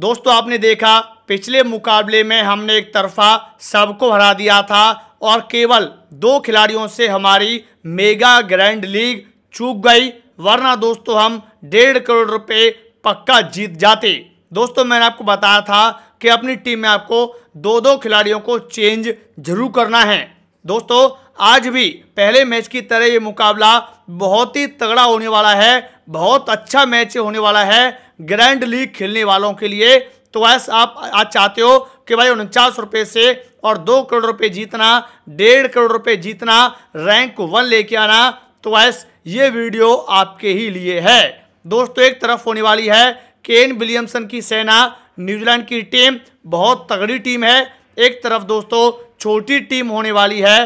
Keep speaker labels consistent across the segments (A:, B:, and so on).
A: दोस्तों आपने देखा पिछले मुकाबले में हमने एक तरफा सबको हरा दिया था और केवल दो खिलाड़ियों से हमारी मेगा ग्रैंड लीग चूक गई वरना दोस्तों हम डेढ़ करोड़ रुपए पक्का जीत जाते दोस्तों मैंने आपको बताया था कि अपनी टीम में आपको दो दो खिलाड़ियों को चेंज जरूर करना है दोस्तों आज भी पहले मैच की तरह ये मुकाबला बहुत ही तगड़ा होने वाला है बहुत अच्छा मैच होने वाला है ग्रैंड लीग खेलने वालों के लिए तो वैस आप आज चाहते हो कि भाई उनचास रुपये से और दो करोड़ रुपए जीतना डेढ़ करोड़ रुपए जीतना रैंक वन लेके आना तो वैस ये वीडियो आपके ही लिए है दोस्तों एक तरफ होने वाली है केन विलियमसन की सेना न्यूजीलैंड की टीम बहुत तगड़ी टीम है एक तरफ दोस्तों छोटी टीम होने वाली है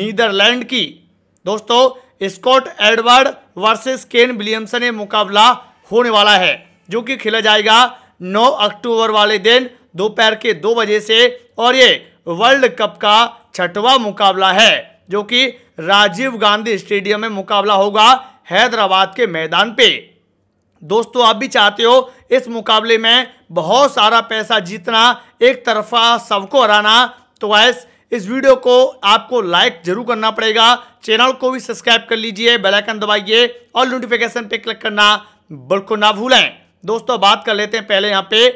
A: नीदरलैंड की दोस्तों Scott Edward versus Kane Williamson ये मुकाबला होने वाला है जो कि खेला जाएगा 9 अक्टूबर वाले दिन दोपहर के दो बजे से और ये वर्ल्ड कप का छठवां मुकाबला है जो कि राजीव गांधी स्टेडियम में मुकाबला होगा हैदराबाद के मैदान पे दोस्तों आप भी चाहते हो इस मुकाबले में बहुत सारा पैसा जीतना एक तरफा सबको हराना तो वैस इस वीडियो को आपको लाइक जरूर करना पड़ेगा चैनल को भी सब्सक्राइब कर लीजिए बेल आइकन दबाइए और नोटिफिकेशन पे क्लिक करना बिल्कुल ना भूलें दोस्तों बात कर लेते हैं पहले यहाँ पे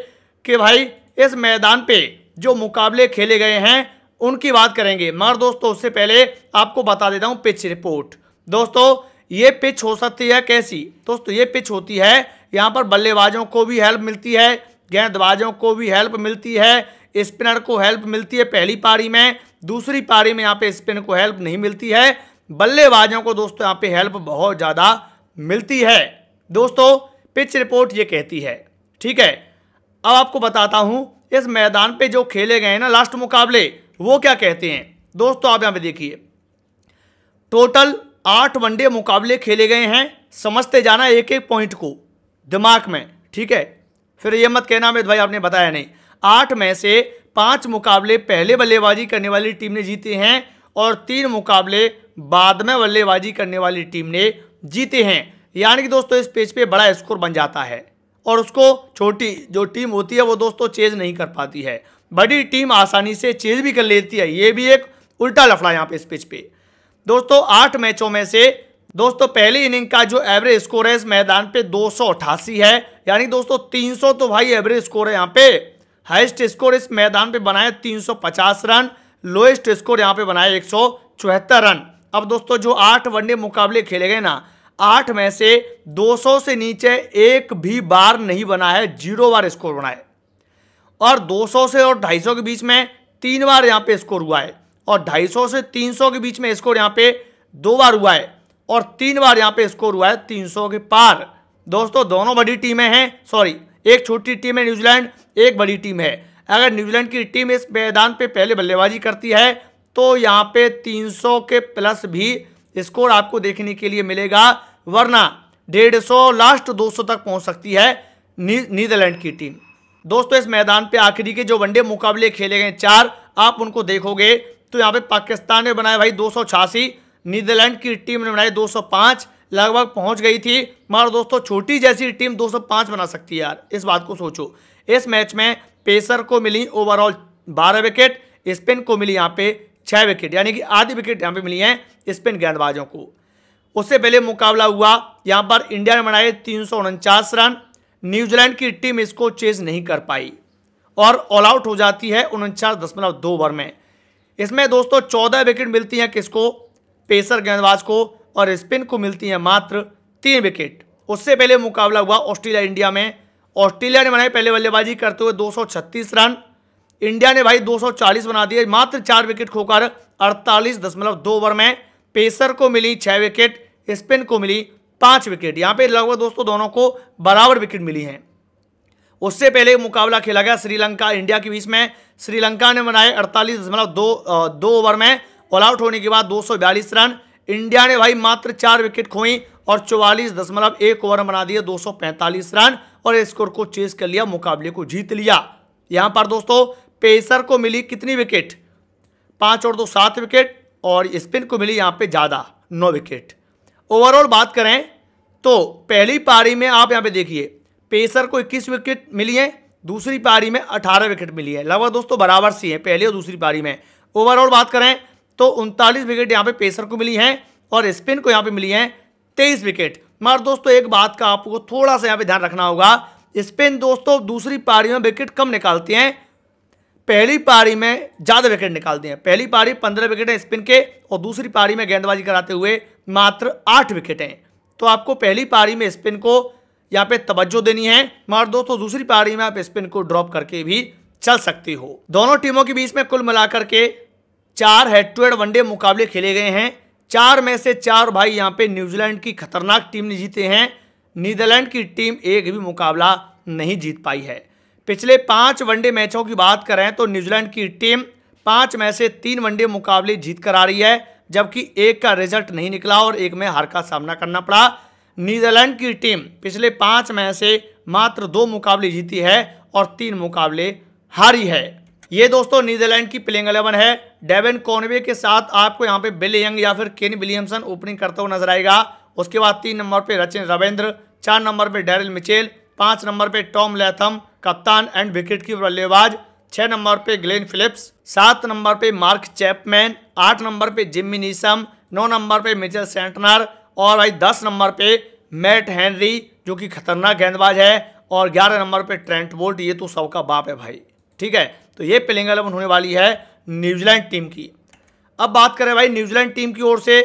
A: कि भाई इस मैदान पे जो मुकाबले खेले गए हैं उनकी बात करेंगे मगर दोस्तों उससे पहले आपको बता देता हूँ पिच रिपोर्ट दोस्तों ये पिच हो सकती है कैसी दोस्तों ये पिच होती है यहाँ पर बल्लेबाजों को भी हेल्प मिलती है गेंदबाजों को भी हेल्प मिलती है स्पिनर को हेल्प मिलती है पहली पारी में दूसरी पारी में यहाँ पे स्पिन को हेल्प नहीं मिलती है बल्लेबाजों को दोस्तों यहाँ पे हेल्प बहुत ज़्यादा मिलती है दोस्तों पिच रिपोर्ट ये कहती है ठीक है अब आपको बताता हूँ इस मैदान पे जो खेले गए हैं ना लास्ट मुकाबले वो क्या कहते हैं दोस्तों आप यहाँ पे देखिए टोटल आठ वनडे मुकाबले खेले गए हैं समझते जाना एक एक पॉइंट को दिमाग में ठीक है फिर ये मत कहना अमित भाई आपने बताया नहीं आठ में से पांच मुकाबले पहले बल्लेबाजी करने वाली टीम ने जीते हैं और तीन मुकाबले बाद में बल्लेबाजी करने वाली टीम ने जीते हैं यानी कि दोस्तों इस पेज पे बड़ा स्कोर बन जाता है और उसको छोटी जो टीम होती है वो दोस्तों चेज नहीं कर पाती है बड़ी टीम आसानी से चेज भी कर लेती है ये भी एक उल्टा लफड़ा यहाँ पे इस पिच पे दोस्तों आठ मैचों में से दोस्तों पहली इनिंग का जो एवरेज स्कोर है इस मैदान पे दो है यानी दोस्तों तीन तो भाई एवरेज स्कोर है यहाँ पे हाइस्ट स्कोर इस मैदान पर बनाए तीन रन लोएस्ट स्कोर यहाँ पे बनाए एक रन अब दोस्तों जो आठ वनडे मुकाबले खेले गए ना आठ में से 200 से नीचे एक भी बार नहीं बना है जीरो बार स्कोर बना है और 200 से और 250 के बीच में तीन बार यहां पे स्कोर हुआ है और 250 से 300 के बीच में स्कोर यहां पे दो बार हुआ है और तीन बार यहां पे स्कोर हुआ है 300 के पार दोस्तों दोनों बड़ी टीमें हैं सॉरी एक छोटी टीम है न्यूजीलैंड एक बड़ी टीम है अगर न्यूजीलैंड की टीम इस मैदान पर पहले बल्लेबाजी करती है तो यहाँ पे 300 के प्लस भी स्कोर आपको देखने के लिए मिलेगा वरना डेढ़ सौ लास्ट दो सौ तक पहुंच सकती है नीदरलैंड की टीम दोस्तों इस मैदान पे आखिरी के जो वनडे मुकाबले खेले गए चार आप उनको देखोगे तो यहाँ पे पाकिस्तान ने बनाए भाई दो नीदरलैंड की टीम ने बनाई दो लगभग पहुंच गई थी मगर दोस्तों छोटी जैसी टीम 205 बना सकती है यार इस बात को सोचो इस मैच में पेसर को मिली ओवरऑल 12 विकेट स्पिन को मिली यहाँ पे 6 विकेट यानी कि आधी विकेट यहाँ पे मिली है स्पिन गेंदबाजों को उससे पहले मुकाबला हुआ यहां पर इंडिया ने बनाए तीन रन न्यूजीलैंड की टीम इसको चेज नहीं कर पाई और ऑल आउट हो जाती है उनचास दशमलव दो ओवर में इसमें दोस्तों चौदह विकेट मिलती हैं किसको पेसर गेंदबाज को और स्पिन को मिलती हैं मात्र तीन विकेट उससे पहले मुकाबला हुआ ऑस्ट्रेलिया इंडिया में ऑस्ट्रेलिया ने बनाई पहले बल्लेबाजी करते हुए 236 रन इंडिया ने भाई 240 बना दिए मात्र चार विकेट खोकर अड़तालीस दशमलव दो ओवर में पेसर को मिली छः विकेट स्पिन को मिली पाँच विकेट यहाँ पे लगभग दोस्तों दोनों को बराबर विकेट मिली हैं उससे पहले मुकाबला खेला गया श्रीलंका इंडिया के बीच में श्रीलंका ने बनाए अड़तालीस दशमलव दो दो ओवर में ऑल आउट होने के बाद दो रन इंडिया ने भाई मात्र चार विकेट खोई और चौवालीस दशमलव एक ओवर बना दिया 245 रन और स्कोर को चेस कर लिया मुकाबले को जीत लिया यहां पर दोस्तों पेसर को मिली कितनी विकेट पांच और दो सात विकेट और स्पिन को मिली यहाँ पे ज़्यादा नौ विकेट ओवरऑल बात करें तो पहली पारी में आप यहाँ पे देखिए पेसर को इक्कीस विकेट मिली है दूसरी पारी में अठारह विकेट मिली है लगभग दोस्तों बराबर सी है पहली और दूसरी पारी में ओवरऑल बात करें तो उनतालीस विकेट यहाँ पे पेसर को मिली हैं और स्पिन को यहाँ पर मिली हैं तेईस विकेट मगर दोस्तों एक बात का आपको थोड़ा सा यहाँ पर ध्यान रखना होगा स्पिन दोस्तों दूसरी पारी में विकेट कम निकालती हैं पहली पारी में ज़्यादा विकेट निकाल दिए पहली पारी पंद्रह विकेट हैं स्पिन के और दूसरी पारी में गेंदबाजी कराते हुए मात्र आठ विकेट हैं तो आपको पहली पारी में स्पिन को यहाँ पे तवज्जो देनी है मगर दोस्तों दूसरी पारी में आप स्पिन को ड्रॉप करके भी चल सकती हो दोनों टीमों के बीच में कुल मिलाकर के चार हेड टू हेड वनडे मुकाबले खेले गए हैं चार में से चार भाई यहाँ पे न्यूजीलैंड की खतरनाक टीम ने जीते हैं नीदरलैंड की टीम एक भी मुकाबला नहीं जीत पाई है पिछले पांच वनडे मैचों की बात करें तो न्यूजीलैंड की टीम पांच में से तीन वनडे मुकाबले जीत कर आ रही है जबकि एक का रिजल्ट नहीं निकला और एक में हार का सामना करना पड़ा नीदरलैंड की टीम पिछले पांच में से मात्र दो मुकाबले जीती है और तीन मुकाबले हारी है ये दोस्तों नीदरलैंड की प्लेइंग एलेवन है डेविन कॉनवे के साथ आपको यहाँ पे बिल यंग या फिर केन विलियमसन ओपनिंग करता हुआ नजर आएगा उसके बाद तीन नंबर पे रचिन रविंद्र चार नंबर पे डेरिल मिचेल पांच नंबर पे टॉम लेथम कप्तान एंड विकेट की बल्लेबाज छः नंबर पे ग्लेन फिलिप्स सात नंबर पे मार्क चैपमैन आठ नंबर पे जिम्मी नीसम नौ नंबर पे मिचेल सेंटनर और भाई दस नंबर पे मैट हेनरी जो कि खतरनाक गेंदबाज है और ग्यारह नंबर पे ट्रेंट बोल्ट ये तो सबका बाप है भाई ठीक है तो ये प्लेंग एलेवन होने वाली है न्यूजीलैंड टीम की अब बात करें भाई न्यूजीलैंड टीम की ओर से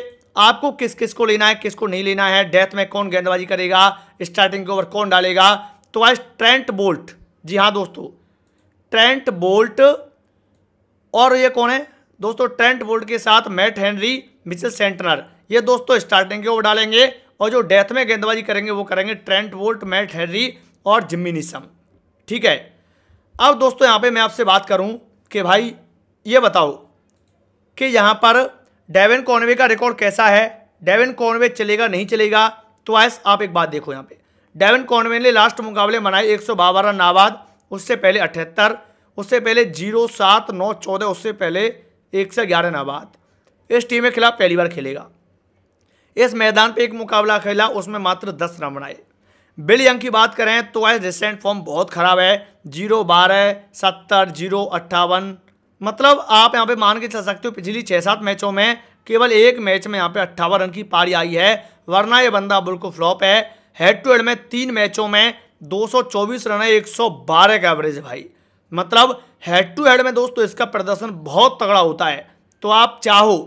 A: आपको किस किस को लेना है किसको नहीं लेना है डेथ में कौन गेंदबाजी करेगा स्टार्टिंग के ओवर कौन डालेगा तो आज ट्रेंट बोल्ट जी हाँ दोस्तों ट्रेंट बोल्ट और ये कौन है दोस्तों ट्रेंट बोल्ट के साथ मैट हेनरी मिचेल सेंटनर ये दोस्तों स्टार्टिंग के वो डालेंगे और जो डेथ में गेंदबाजी करेंगे वो करेंगे ट्रेंट बोल्ट मैट हेनरी और जिम्मी निसम ठीक है अब दोस्तों यहाँ पे मैं आपसे बात करूँ कि भाई ये बताओ कि यहाँ पर डेविन कॉनवे का रिकॉर्ड कैसा है डेविन कॉनवे चलेगा नहीं चलेगा तो ऐस आप एक बात देखो यहाँ पर डेवन कॉनवे ने लास्ट मुकाबले मनाए एक सौ बारह रन नाबाद उससे पहले अठहत्तर उससे पहले जीरो सात नौ चौदह उससे पहले एक सौ ग्यारह नाबाद इस टीम के खिलाफ पहली बार खेलेगा इस मैदान पे एक मुकाबला खेला उसमें मात्र दस रन बनाए बिल यंग की बात करें तो आज रिसेंट फॉर्म बहुत ख़राब है जीरो बारह सत्तर जीरो अट्ठावन मतलब आप यहाँ पे मान के चल सकते हो पिछली छः सात मैचों में केवल एक मैच में यहाँ पे अट्ठावन रन की पारी आई है वरना ये बंदा बिल्कुल फ्लॉप है हेड टू हेड में तीन मैचों में 224 रन है 112 का एवरेज भाई मतलब हेड टू हेड में दोस्तों इसका प्रदर्शन बहुत तगड़ा होता है तो आप चाहो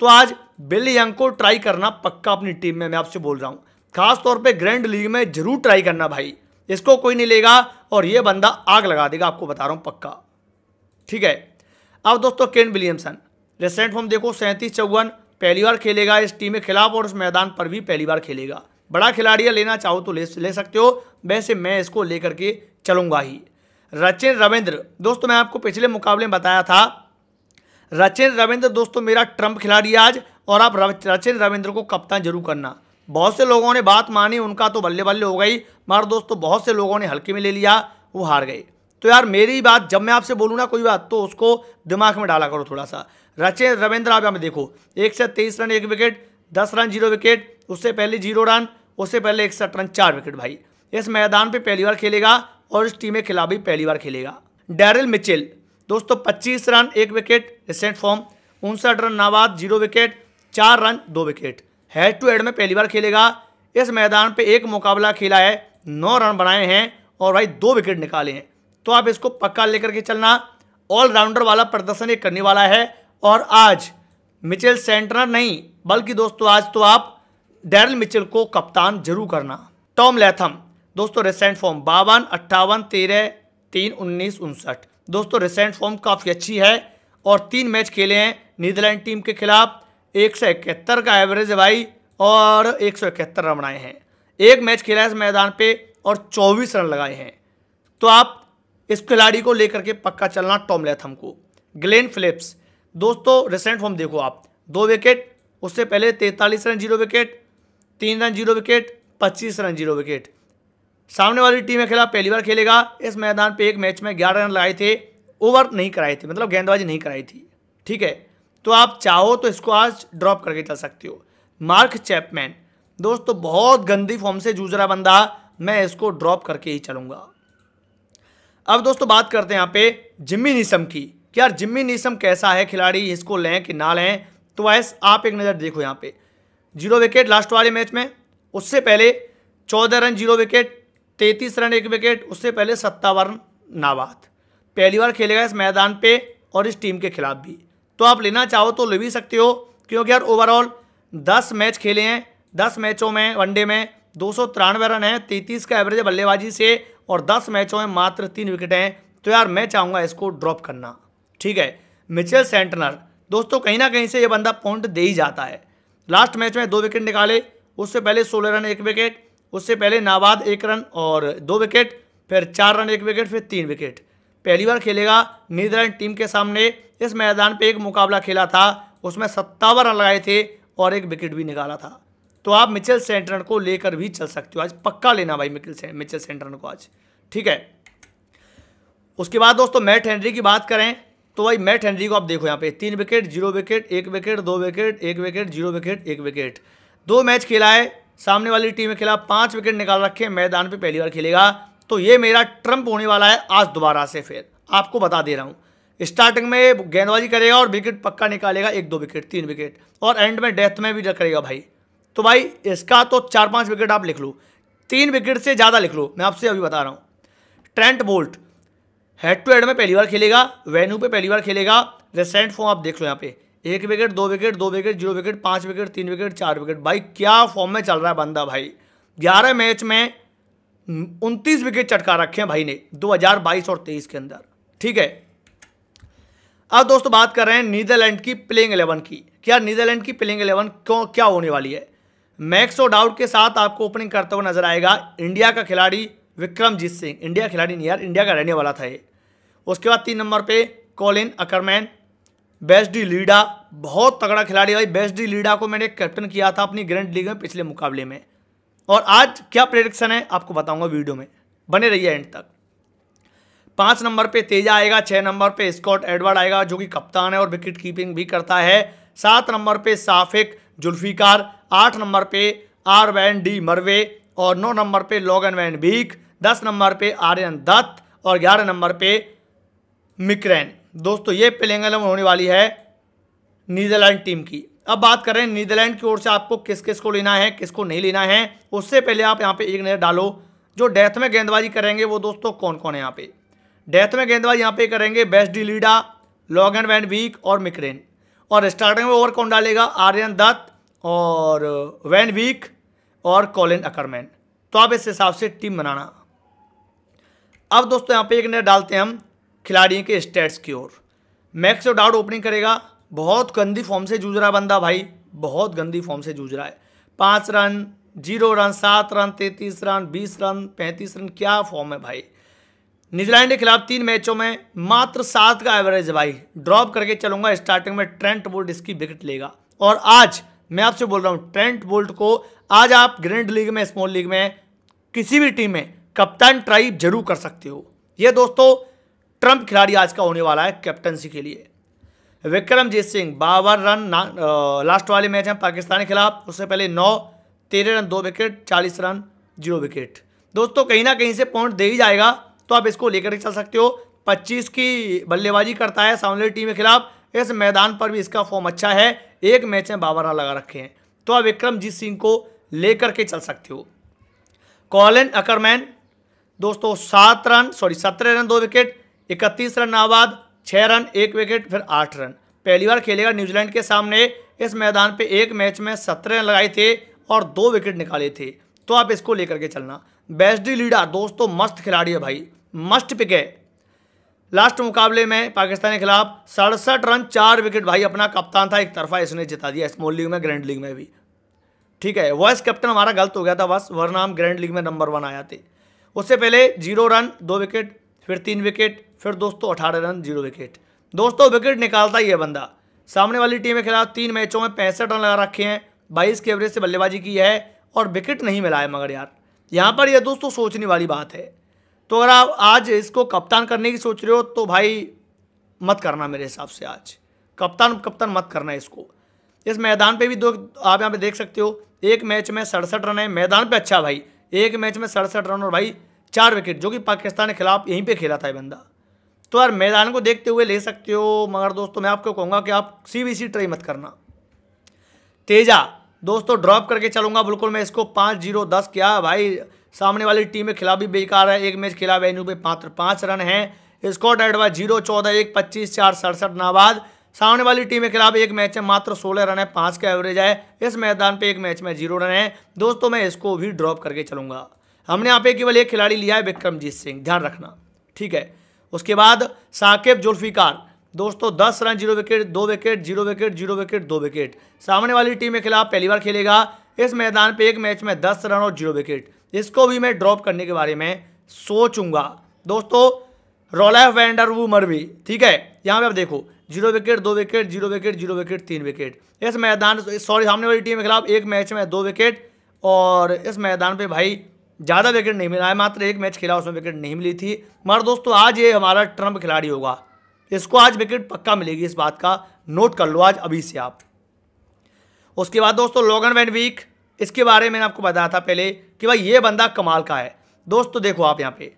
A: तो आज बिल यंग को ट्राई करना पक्का अपनी टीम में मैं आपसे बोल रहा हूँ खासतौर पर ग्रैंड लीग में जरूर ट्राई करना भाई इसको कोई नहीं लेगा और ये बंदा आग लगा देगा आपको बता रहा हूँ पक्का ठीक है अब दोस्तों केन विलियमसन रिसेंट फॉर्म देखो सैंतीस चौवन पहली बार खेलेगा इस टीम के खिलाफ और उस मैदान पर भी पहली बार खेलेगा बड़ा खिलाड़ी लेना चाहो तो ले ले सकते हो वैसे मैं इसको लेकर के चलूंगा ही रचिन रविंद्र दोस्तों मैं आपको पिछले मुकाबले में बताया था रचिन रविंद्र दोस्तों मेरा ट्रम्प खिलाड़ी आज और आप रचिन रविंद्र को कप्तान जरूर करना बहुत से लोगों ने बात मानी उनका तो बल्ले बल्ले हो गई मगर दोस्तों बहुत से लोगों ने हल्के में ले लिया वो हार गए तो यार मेरी बात जब मैं आपसे बोलूँ ना कोई बात तो उसको दिमाग में डाला करो थोड़ा सा रचिन रविंद्र आप हमें देखो एक से तेईस रन एक विकेट दस रन जीरो विकेट उससे पहले जीरो रन उससे पहले एक सौ चार विकेट भाई इस मैदान पे पहली बार खेलेगा और इस टीम के खिलाफ भी पहली बार खेलेगा डेरिल मिचेल दोस्तों पच्चीस रन एक विकेट रिसेंट फॉर्म उनसठ रन नाबाद जीरो विकेट चार रन दो विकेट हेड टू हेड में पहली बार खेलेगा इस मैदान पे एक मुकाबला खेला है नौ रन बनाए हैं और भाई दो विकेट निकाले हैं तो आप इसको पक्का लेकर के चलना ऑलराउंडर वाला प्रदर्शन ये करने वाला है और आज मिचेल सेंटनर नहीं बल्कि दोस्तों आज तो आप डैरल मिचेल को कप्तान जरूर करना टॉम लेथम दोस्तों रिसेंट फॉर्म बावन अट्ठावन तेरह तीन उन्नीस उनसठ दोस्तों रिसेंट फॉर्म काफ़ी अच्छी है और तीन मैच खेले हैं नीदरलैंड टीम के खिलाफ एक सौ इकहत्तर का एवरेज भाई और एक सौ इकहत्तर रन बनाए हैं एक मैच खेला है इस मैदान पे और चौबीस रन लगाए हैं तो आप इस खिलाड़ी को लेकर के पक्का चलना टॉम लेथम को ग्लेन फिलिप्स दोस्तों रिसेंट फॉर्म देखो आप दो विकेट उससे पहले तैंतालीस रन जीरो विकेट तीन रन जीरो विकेट पच्चीस रन जीरो विकेट सामने वाली टीम के खिलाफ पहली बार खेलेगा इस मैदान पे एक मैच में ग्यारह रन लगाए थे ओवर नहीं कराए थे मतलब गेंदबाजी नहीं कराई थी ठीक है तो आप चाहो तो इसको आज ड्रॉप करके चल सकते हो मार्क चैपमैन दोस्तों बहुत गंदी फॉर्म से जूझ रहा बंदा मैं इसको ड्रॉप करके ही चलूंगा अब दोस्तों बात करते हैं यहाँ पे जिम्मी नीसम की कि यार जिम्मी नीसम कैसा है खिलाड़ी इसको लें कि ना लें तो वैस आप एक नज़र देखो यहाँ पे जीरो विकेट लास्ट वाले मैच में उससे पहले चौदह रन जीरो विकेट तैंतीस रन एक विकेट उससे पहले सत्तावन नाबाद पहली बार खेलेगा इस मैदान पे और इस टीम के खिलाफ भी तो आप लेना चाहो तो ले भी सकते हो क्योंकि यार ओवरऑल दस मैच खेले हैं दस मैचों में वनडे में दो सौ तिरानवे रन है तैंतीस का एवरेज बल्लेबाजी से और दस मैचों में मात्र तीन विकेट हैं तो यार मैं चाहूँगा इसको ड्रॉप करना ठीक है मिचेल सेंटनर दोस्तों कहीं ना कहीं से ये बंदा पॉइंट दे ही जाता है लास्ट मैच में दो विकेट निकाले उससे पहले सोलह रन एक विकेट उससे पहले नाबाद एक रन और दो विकेट फिर चार रन एक विकेट फिर तीन विकेट पहली बार खेलेगा नीदरलैंड टीम के सामने इस मैदान पे एक मुकाबला खेला था उसमें सत्तावन रन लगाए थे और एक विकेट भी निकाला था तो आप मिचेल सेंटरन को लेकर भी चल सकते हो आज पक्का लेना भाई मिचेल मिचेल सेंटरन को आज ठीक है उसके बाद दोस्तों मैट हेनरी की बात करें तो भाई मैट हेनरी को आप देखो यहाँ पे तीन विकेट जीरो विकेट एक विकेट दो विकेट एक विकेट जीरो विकेट एक विकेट दो मैच खेला है सामने वाली टीम के खिलाफ पाँच विकेट निकाल रखे मैदान पर पहली बार खेलेगा तो ये मेरा ट्रम्प होने वाला है आज दोबारा से फिर आपको बता दे रहा हूँ स्टार्टिंग में गेंदबाजी करेगा और विकेट पक्का निकालेगा एक दो विकेट तीन विकेट और एंड में डेथ में भी करेगा भाई तो भाई इसका तो चार पाँच विकेट आप लिख लो तीन विकेट से ज़्यादा लिख लो मैं आपसे अभी बता रहा हूँ Trent Boult head to head में पहली बार खेलेगा वेन्यू पे पहली बार खेलेगा रेसेंट फॉर्म आप देख लो यहाँ पे एक विकेट दो विकेट दो विकेट जीरो विकेट पांच विकेट तीन विकेट चार विकेट भाई क्या फॉर्म में चल रहा है बंदा भाई ग्यारह मैच में उनतीस विकेट चटका रखे हैं भाई ने दो और तेईस के अंदर ठीक है अब दोस्तों बात कर रहे हैं नीदरलैंड की प्लेइंग एलेवन की क्या नीदरलैंड की प्लेइंग एलेवन क्यों क्या होने वाली है मैक्स और डाउट के साथ आपको ओपनिंग करता हुआ नजर आएगा इंडिया का खिलाड़ी विक्रमजीत सिंह इंडिया खिलाड़ी नहीं यार इंडिया का रहने वाला था ये उसके बाद तीन नंबर पे Colin Ackermann Bas de Leede बहुत तगड़ा खिलाड़ी भाई बेस्ट डी लीडा को मैंने कैप्टन किया था अपनी ग्रैंड लीग में पिछले मुकाबले में और आज क्या प्रेडिक्शन है आपको बताऊंगा वीडियो में बने रहिए एंड तक पाँच नंबर पे तेजा आएगा छः नंबर पे स्कॉट एडवर्ड आएगा जो कि कप्तान है और विकेट कीपिंग भी करता है सात नंबर पे साफिक जुल्फिकार आठ नंबर पे आर वैन डी मरवे और नौ नंबर पे लॉगन वैन भीक दस नंबर पे आर्यन दत्त और ग्यारह नंबर पे मिक्रेन दोस्तों ये प्लेइंग एलेवन होने वाली है नीदरलैंड टीम की अब बात करें नीदरलैंड की ओर से आपको किस किस को लेना है किसको नहीं लेना है उससे पहले आप यहाँ पे एक नज़र डालो जो डेथ में गेंदबाजी करेंगे वो दोस्तों कौन कौन है यहाँ पे डेथ में गेंदबाजी यहाँ पे करेंगे Bas de Leede Logan van Beek और मिक्रेन और स्टार्टिंग में ओवर कौन डालेगा आर्यन दत्त और वैन वीक और कॉलिन अकरमैन तो आप इस हिसाब से टीम बनाना अब दोस्तों यहाँ पे एक नज़र डालते हैं हम खिलाड़ियों के स्टेट्स की ओर मैक्स डाउट ओपनिंग करेगा बहुत गंदी फॉर्म से जूझ रहा बंदा भाई बहुत गंदी फॉर्म से जूझ रहा है पाँच रन जीरो रन सात रन तैंतीस रन बीस रन पैंतीस रन क्या फॉर्म है भाई न्यूजीलैंड के खिलाफ तीन मैचों में मात्र सात का एवरेज है भाई ड्रॉप करके चलूंगा स्टार्टिंग में ट्रेंट बोल्ट इसकी विकेट लेगा और आज मैं आपसे बोल रहा हूँ ट्रेंट बोल्ट को आज आप ग्रैंड लीग में स्मॉल लीग में किसी भी टीम में कप्तान ट्राई जरूर कर सकते हो ये दोस्तों ट्रंप खिलाड़ी आज का होने वाला है कैप्टनसी के लिए विक्रमजीत सिंह बावन रन लास्ट वाले मैच हैं पाकिस्तान के खिलाफ उससे पहले नौ तेरह रन दो विकेट चालीस रन जीरो विकेट दोस्तों कहीं ना कहीं से पॉइंट दे ही जाएगा तो आप इसको लेकर चल सकते हो पच्चीस की बल्लेबाजी करता है सामने टीम के खिलाफ इस मैदान पर भी इसका फॉर्म अच्छा है एक मैच में बाबर रन लगा रखे हैं तो आप विक्रमजीत सिंह को लेकर के चल सकते हो कॉलिन अकरमैन दोस्तों सात रन सॉरी सत्रह रन दो विकेट इकतीस रन नाबाद छः रन एक विकेट फिर आठ रन पहली बार खेलेगा न्यूजीलैंड के सामने इस मैदान पे एक मैच में सत्रह रन लगाए थे और दो विकेट निकाले थे तो आप इसको लेकर के चलना बेस्टी लीडर दोस्तों मस्त खिलाड़ी है भाई मस्ट पिक है लास्ट मुकाबले में पाकिस्तान के खिलाफ सड़सठ रन चार विकेट भाई अपना कप्तान था एक तरफा इसने जिता दिया स्मॉल लीग में ग्रैंड लीग में भी ठीक है वॉइस कैप्टन हमारा गलत हो गया था बस वरना हम ग्रैंड लीग में नंबर वन आया थे उससे पहले जीरो रन दो विकेट फिर तीन विकेट फिर दोस्तों अठारह रन जीरो विकेट दोस्तों विकेट निकालता ही है बंदा सामने वाली टीम के खिलाफ तीन मैचों में पैंसठ रन लगा रखे हैं बाईस के एवरेज से बल्लेबाजी की है और विकेट नहीं मिला है मगर यार यहाँ पर यह दोस्तों सोचने वाली बात है तो अगर आप आज इसको कप्तान करने की सोच रहे हो तो भाई मत करना मेरे हिसाब से आज कप्तान कप्तान मत करना इसको इस मैदान पे भी दो आप यहाँ पे देख सकते हो एक मैच में सड़सठ रन है मैदान पे अच्छा भाई एक मैच में सड़सठ रन और भाई चार विकेट जो कि पाकिस्तान के खिलाफ यहीं पे खेला था ये बंदा तो यार मैदान को देखते हुए ले सकते हो मगर दोस्तों मैं आपको कहूँगा कि आप सी बी सी ट्राई मत करना तेजा दोस्तों ड्रॉप करके चलूँगा बिल्कुल मैं इसको पाँच जीरो दस क्या भाई सामने वाली टीम के खिलाफ भी बेकार है एक मैच खिला वेन्यू पे पात्र पाँच रन हैं स्कॉट एडवा जीरो चौदह एक पच्चीस चार सड़सठ नाबाद सामने वाली टीम के खिलाफ एक मैच में मात्र सोलह रन है पाँच का एवरेज है इस मैदान पे एक मैच में जीरो रन है दोस्तों मैं इसको भी ड्रॉप करके चलूँगा हमने यहाँ पे केवल एक खिलाड़ी लिया है विक्रमजीत सिंह ध्यान रखना ठीक है उसके बाद साकेब जुल्फिकार दोस्तों दस रन जीरो विकेट दो wicket zero wicket zero wicket दो विकेट सामने वाली टीम के खिलाफ पहली बार खेलेगा इस मैदान पे एक मैच में दस रन और जीरो विकेट इसको भी मैं ड्रॉप करने के बारे में सोचूंगा दोस्तों रोलैफ वैंडर वो मर भी ठीक है यहाँ पे आप देखो जीरो विकेट दो wicket zero wicket zero wicket तीन विकेट इस मैदान सॉरी सामने वाली टीम के खिलाफ एक मैच में दो विकेट और इस मैदान पर भाई ज़्यादा विकेट नहीं मिला है मात्र एक मैच खेला उसमें विकेट नहीं मिली थी मगर दोस्तों आज ये हमारा ट्रंप खिलाड़ी होगा इसको आज विकेट पक्का मिलेगी इस बात का नोट कर लो आज अभी से आप उसके बाद दोस्तों लोगन वैन वीक इसके बारे में मैंने आपको बताया था पहले कि भाई ये बंदा कमाल का है दोस्तों देखो आप यहाँ पे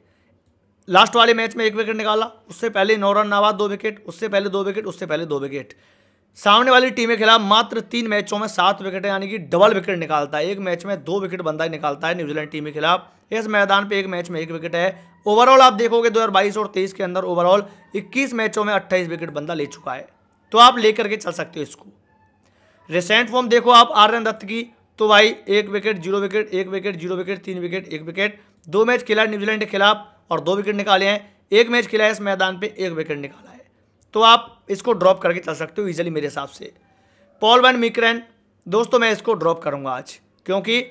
A: लास्ट वाले मैच में एक विकेट निकाला उससे पहले नौ रन नाबाद दो विकेट उससे पहले दो विकेट उससे पहले दो विकेट सामने वाली टीम के खिलाफ मात्र तीन मैचों में सात विकेट यानी कि डबल विकेट निकालता है एक मैच में दो विकेट बंदा ही निकालता है न्यूजीलैंड टीम के खिलाफ इस मैदान पे एक मैच में एक विकेट है ओवरऑल आप देखोगे 2022 और 23 के अंदर ओवरऑल 21 मैचों में 28 विकेट बंदा ले चुका है तो आप लेकर के चल सकते हो इसको रिसेंट फॉर्म देखो आप आर्यन दत्त की तो भाई एक विकेट जीरो विकेट एक विकेट जीरो विकेट तीन विकेट एक विकेट दो मैच खेला न्यूजीलैंड के खिलाफ और दो विकेट निकाले हैं एक मैच खेला है इस मैदान पर एक विकेट निकाला तो आप इसको ड्रॉप करके चल सकते हो ईजिली मेरे हिसाब से पॉल वन मिक्रेन दोस्तों मैं इसको ड्रॉप करूंगा आज क्योंकि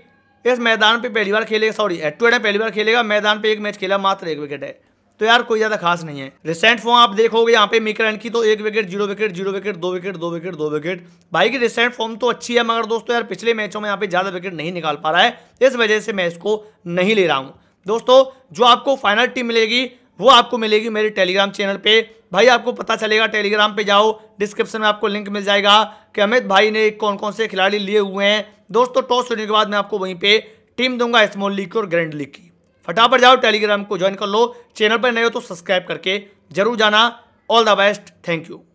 A: इस मैदान पे पहली बार खेलेगा सॉरी एट टू एड पहली बार खेलेगा मैदान पे एक मैच खेला मात्र एक विकेट है तो यार कोई ज़्यादा खास नहीं है रिसेंट फॉर्म आप देखोगे यहाँ पे मिक्रेन की तो एक wicket zero wicket zero wicket दो विकेट दो विकेट दो विकेट भाई की रिसेंट फॉर्म तो अच्छी है मगर दोस्तों यार पिछले मैचों में यहाँ पे ज़्यादा विकेट नहीं निकाल पा रहा है इस वजह से मैं इसको नहीं ले रहा हूँ दोस्तों जो आपको फाइनल टीम मिलेगी वो आपको मिलेगी मेरे टेलीग्राम चैनल पे भाई आपको पता चलेगा टेलीग्राम पे जाओ डिस्क्रिप्शन में आपको लिंक मिल जाएगा कि अमित भाई ने कौन कौन से खिलाड़ी लिए हुए हैं दोस्तों टॉस होने के बाद मैं आपको वहीं पे टीम दूंगा स्मॉल लीग की और ग्रैंड लीग की फटाफट जाओ टेलीग्राम को ज्वाइन कर लो चैनल पर नए हो तो सब्सक्राइब करके जरूर जाना all the best thank you